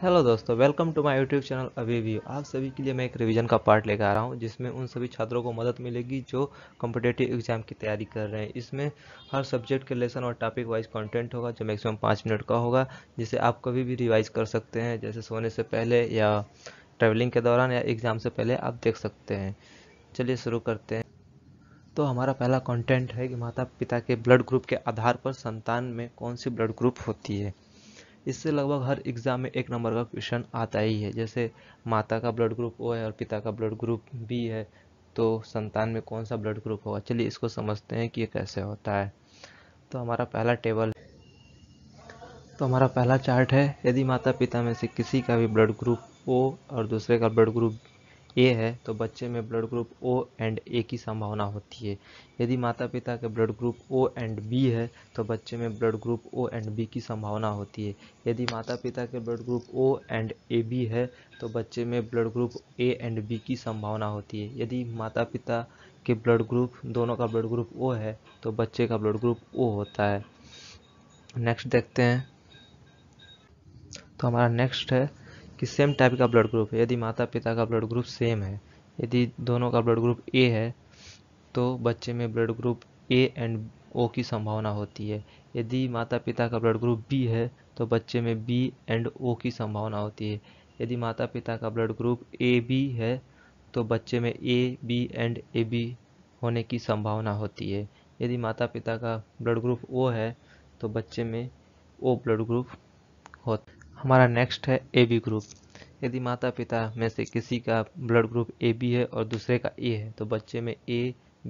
hello दोस्तों welcome to my YouTube channel अभी view आप सभी के लिए मैं एक रिवीजन का पार्ट लेकर आ रहा हूं जिसमें उन सभी छात्रों को मदद मिलेगी जो कॉम्पिटेटिव एग्जाम की तैयारी कर रहे हैं इसमें हर सब्जेक्ट के लेसन और टॉपिक वाइज कंटेंट होगा जो मैक्सिमम पाँच मिनट का होगा जिसे आप कभी भी रिवाइज कर सकते हैं जैसे सोने से पहले या ट्रेवलिंग के दौरान या एग्ज़ाम से पहले आप देख सकते हैं चलिए शुरू करते हैं तो हमारा पहला कॉन्टेंट है कि माता पिता के ब्लड ग्रुप के आधार पर संतान में कौन सी ब्लड ग्रुप होती है इससे लगभग हर एग्ज़ाम में एक नंबर का क्वेश्चन आता ही है जैसे माता का ब्लड ग्रुप ओ है और पिता का ब्लड ग्रुप बी है तो संतान में कौन सा ब्लड ग्रुप होगा चलिए इसको समझते हैं कि ये कैसे होता है तो हमारा पहला टेबल तो हमारा पहला चार्ट है यदि माता पिता में से किसी का भी ब्लड ग्रुप ओ और दूसरे का ब्लड ग्रुप ए है तो बच्चे में blood group O and A की संभावना होती है यदि माता पिता के blood group O and B है तो बच्चे में blood group O and B की संभावना होती है यदि माता पिता के blood group O and A B है तो बच्चे में blood group A and B की संभावना होती है यदि माता पिता के ब्लड ग्रुप दोनों का ब्लड ग्रुप ओ है तो बच्चे का ब्लड ग्रुप ओ होता है नेक्स्ट देखते हैं तो हमारा नेक्स्ट है कि सेम टाइप का ब्लड ग्रुप है यदि माता पिता का ब्लड ग्रुप सेम है यदि दोनों का ब्लड ग्रुप ए है तो बच्चे में blood group A and O की संभावना होती है यदि माता पिता का ब्लड ग्रुप बी है तो बच्चे में बी एंड ओ की संभावना होती है यदि माता पिता का ब्लड ग्रुप ए बी है तो बच्चे में A B and A B होने की संभावना होती है यदि माता पिता का ब्लड ग्रुप ओ है तो बच्चे में ओ ब्लड ग्रुप हो हमारा नेक्स्ट है ए बी ग्रुप यदि माता पिता में से किसी का ब्लड ग्रुप ए बी है और दूसरे का ए है तो बच्चे में A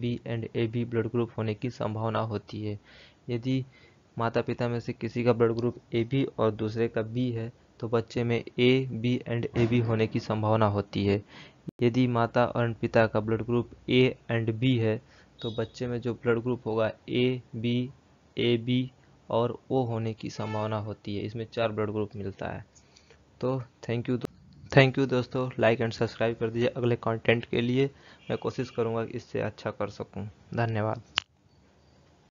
B and A B blood group होने की संभावना होती है यदि माता पिता में से किसी का ब्लड ग्रुप ए बी और दूसरे का बी है तो बच्चे में A B and A B होने की संभावना होती है यदि माता और पिता का blood group A and B है तो बच्चे में जो ब्लड ग्रुप होगा ए बी ए बी और ओ होने की संभावना होती है इसमें चार ब्लड ग्रुप मिलता है तो थैंक यू थैंक यू दोस्तों लाइक एंड सब्सक्राइब कर दीजिए अगले कंटेंट के लिए मैं कोशिश करूँगा कि इससे अच्छा कर सकूँ धन्यवाद